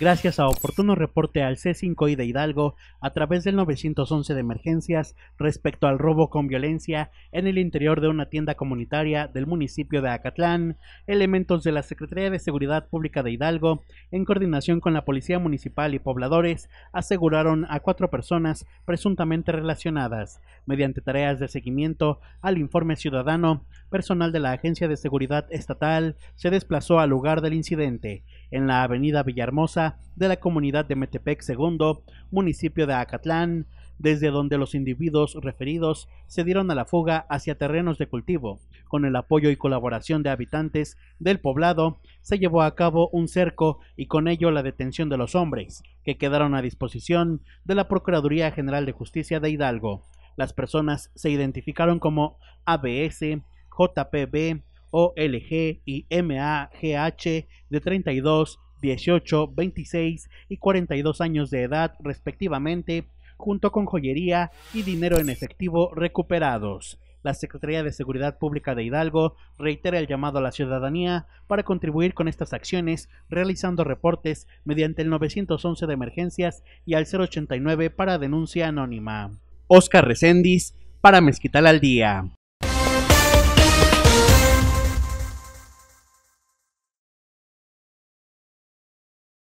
gracias a oportuno reporte al C5I de Hidalgo a través del 911 de emergencias respecto al robo con violencia en el interior de una tienda comunitaria del municipio de Acatlán, elementos de la Secretaría de Seguridad Pública de Hidalgo, en coordinación con la Policía Municipal y pobladores, aseguraron a cuatro personas presuntamente relacionadas. Mediante tareas de seguimiento al informe ciudadano, personal de la Agencia de Seguridad Estatal se desplazó al lugar del incidente en la avenida Villahermosa de la comunidad de Metepec II, municipio de Acatlán, desde donde los individuos referidos se dieron a la fuga hacia terrenos de cultivo. Con el apoyo y colaboración de habitantes del poblado, se llevó a cabo un cerco y con ello la detención de los hombres, que quedaron a disposición de la Procuraduría General de Justicia de Hidalgo. Las personas se identificaron como ABS, JPB, OLG y MAGH de 32, 18, 26 y 42 años de edad respectivamente, junto con joyería y dinero en efectivo recuperados. La Secretaría de Seguridad Pública de Hidalgo reitera el llamado a la ciudadanía para contribuir con estas acciones, realizando reportes mediante el 911 de emergencias y al 089 para denuncia anónima. Oscar Recendis para Mezquital al Día.